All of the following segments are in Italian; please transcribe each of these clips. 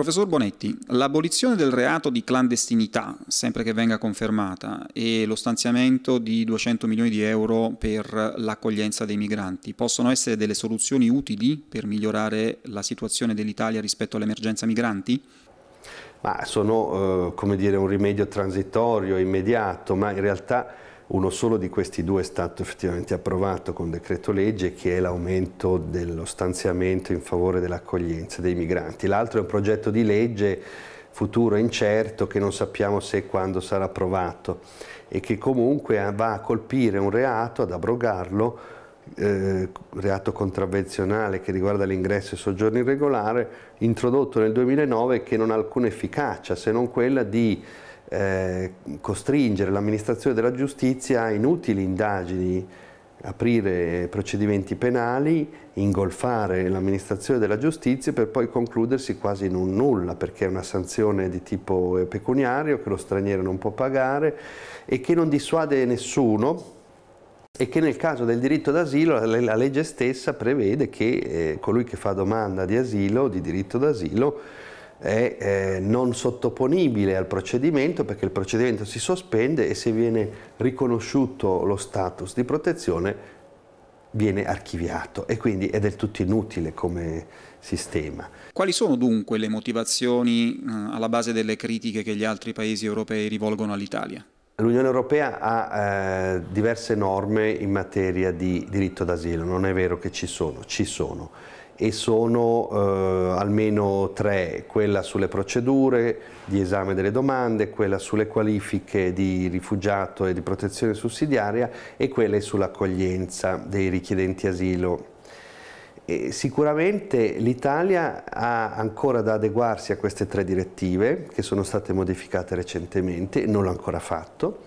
Professor Bonetti, l'abolizione del reato di clandestinità, sempre che venga confermata, e lo stanziamento di 200 milioni di euro per l'accoglienza dei migranti possono essere delle soluzioni utili per migliorare la situazione dell'Italia rispetto all'emergenza migranti? Ma sono eh, dire, un rimedio transitorio, immediato, ma in realtà uno solo di questi due è stato effettivamente approvato con decreto legge che è l'aumento dello stanziamento in favore dell'accoglienza dei migranti. L'altro è un progetto di legge futuro incerto che non sappiamo se e quando sarà approvato e che comunque va a colpire un reato, ad abrogarlo, eh, reato contravvenzionale che riguarda l'ingresso e soggiorno irregolare, introdotto nel 2009 che non ha alcuna efficacia se non quella di eh, costringere l'amministrazione della giustizia a inutili indagini, aprire procedimenti penali, ingolfare l'amministrazione della giustizia per poi concludersi quasi in un nulla perché è una sanzione di tipo pecuniario che lo straniero non può pagare e che non dissuade nessuno e che nel caso del diritto d'asilo la legge stessa prevede che eh, colui che fa domanda di asilo, di diritto d'asilo, è eh, non sottoponibile al procedimento perché il procedimento si sospende e se viene riconosciuto lo status di protezione viene archiviato e quindi è del tutto inutile come sistema. Quali sono dunque le motivazioni eh, alla base delle critiche che gli altri paesi europei rivolgono all'Italia? L'Unione Europea ha eh, diverse norme in materia di diritto d'asilo, non è vero che ci sono, ci sono e sono eh, almeno tre, quella sulle procedure di esame delle domande, quella sulle qualifiche di rifugiato e di protezione sussidiaria e quella sull'accoglienza dei richiedenti asilo. E sicuramente l'Italia ha ancora da adeguarsi a queste tre direttive che sono state modificate recentemente, non l'ha ancora fatto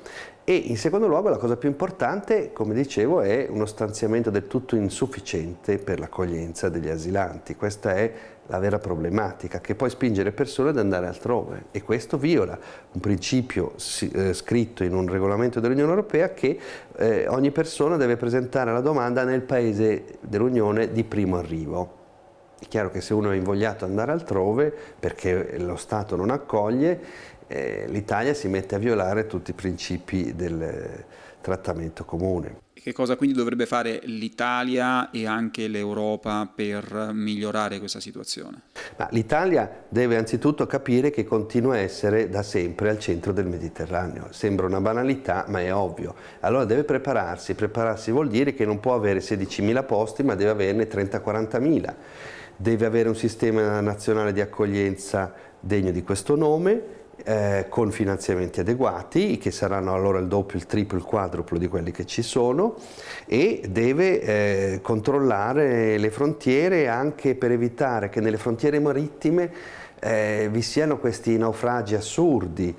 e in secondo luogo la cosa più importante, come dicevo, è uno stanziamento del tutto insufficiente per l'accoglienza degli asilanti. Questa è la vera problematica, che poi spinge le persone ad andare altrove e questo viola un principio eh, scritto in un regolamento dell'Unione Europea che eh, ogni persona deve presentare la domanda nel paese dell'Unione di primo arrivo. È chiaro che se uno è invogliato ad andare altrove perché lo Stato non accoglie, eh, l'Italia si mette a violare tutti i principi del trattamento comune. Che cosa quindi dovrebbe fare l'Italia e anche l'Europa per migliorare questa situazione? L'Italia deve anzitutto capire che continua a essere da sempre al centro del Mediterraneo. Sembra una banalità, ma è ovvio. Allora deve prepararsi. Prepararsi vuol dire che non può avere 16.000 posti, ma deve averne 30-40.000. Deve avere un sistema nazionale di accoglienza degno di questo nome eh, con finanziamenti adeguati che saranno allora il doppio, il triplo, il quadruplo di quelli che ci sono e deve eh, controllare le frontiere anche per evitare che nelle frontiere marittime eh, vi siano questi naufragi assurdi